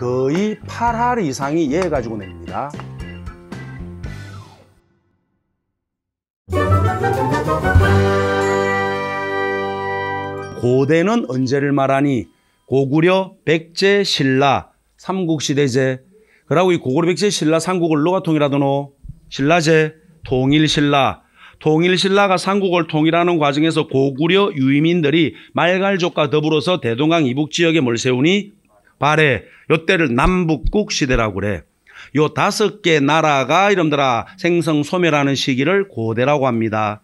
거의 8할 이상이 얘 가지고 냅니다 고대는 언제를 말하니 고구려, 백제, 신라, 삼국시대제 그러고 이 고구려, 백제, 신라, 삼국을 누가 통일하더노? 신라제, 통일신라 통일신라가 삼국을 통일하는 과정에서 고구려 유이민들이 말갈족과 더불어서 대동강 이북 지역에 뭘 세우니? 발해. 요때를 남북국 시대라고 그래. 요 다섯 개 나라가 이름들아 생성 소멸하는 시기를 고대라고 합니다.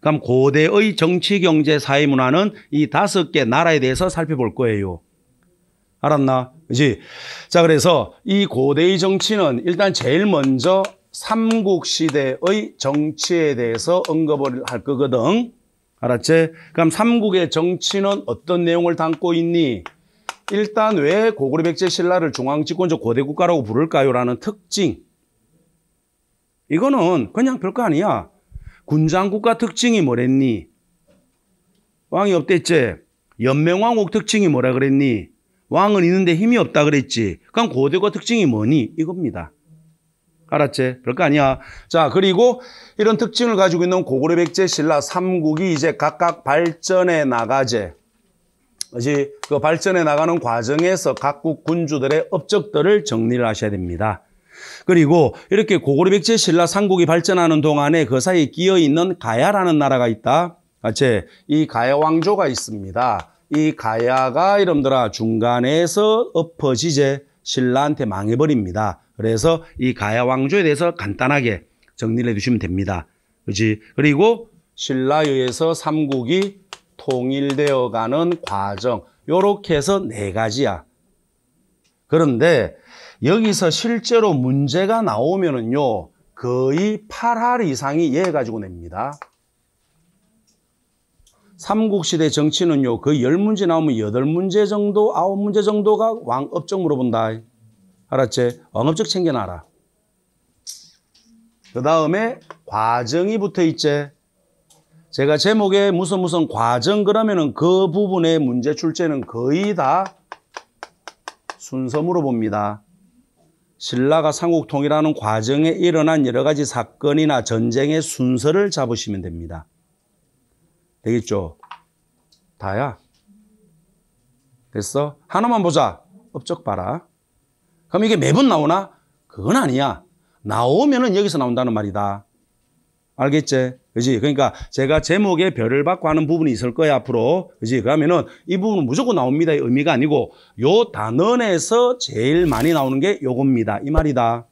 그럼 고대의 정치, 경제, 사회, 문화는 이 다섯 개 나라에 대해서 살펴볼 거예요. 알았나? 그지? 자, 그래서 이 고대의 정치는 일단 제일 먼저 삼국 시대의 정치에 대해서 언급을 할 거거든. 알았지? 그럼 삼국의 정치는 어떤 내용을 담고 있니? 일단 왜 고구려 백제 신라를 중앙집권적 고대국가라고 부를까요? 라는 특징. 이거는 그냥 별거 아니야. 군장국가 특징이 뭐랬니? 왕이 없댔지. 연맹왕국 특징이 뭐라 그랬니? 왕은 있는데 힘이 없다 그랬지. 그럼 고대가 특징이 뭐니? 이겁니다. 알았지? 별거 아니야. 자, 그리고 이런 특징을 가지고 있는 고구려 백제 신라 3국이 이제 각각 발전해 나가제. 이제 그 발전해 나가는 과정에서 각국 군주들의 업적들을 정리를 하셔야 됩니다. 그리고 이렇게 고구려 백제 신라 삼국이 발전하는 동안에 그 사이에 끼어 있는 가야라는 나라가 있다. 아제 이 가야 왕조가 있습니다. 이 가야가 이름들아 중간에서 엎어지제 신라한테 망해버립니다. 그래서 이 가야 왕조에 대해서 간단하게 정리를 해주시면 됩니다. 그지 그리고 신라에 의해서 삼국이 통일되어가는 과정 요렇게 해서 네 가지야. 그런데 여기서 실제로 문제가 나오면은요 거의 8할 이상이 얘 가지고 냅니다. 삼국시대 정치는요 거의 1문제 나오면 8문제 정도 9문제 정도가 왕업적 물어본다. 알았지? 왕업적 챙겨놔라. 그 다음에 과정이 붙어 있지. 제가 제목에 무슨 무슨 과정 그러면은 그 부분의 문제 출제는 거의 다 순서물어 봅니다. 신라가 삼국통일하는 과정에 일어난 여러 가지 사건이나 전쟁의 순서를 잡으시면 됩니다. 되겠죠? 다야. 됐어? 하나만 보자. 업적 봐라. 그럼 이게 매번 나오나? 그건 아니야. 나오면은 여기서 나온다는 말이다. 알겠지? 그지? 그러니까 제가 제목에 별을 받고 하는 부분이 있을 거야, 앞으로. 그지? 그러면은 이 부분은 무조건 나옵니다. 이 의미가 아니고 요 단원에서 제일 많이 나오는 게 요겁니다. 이 말이다.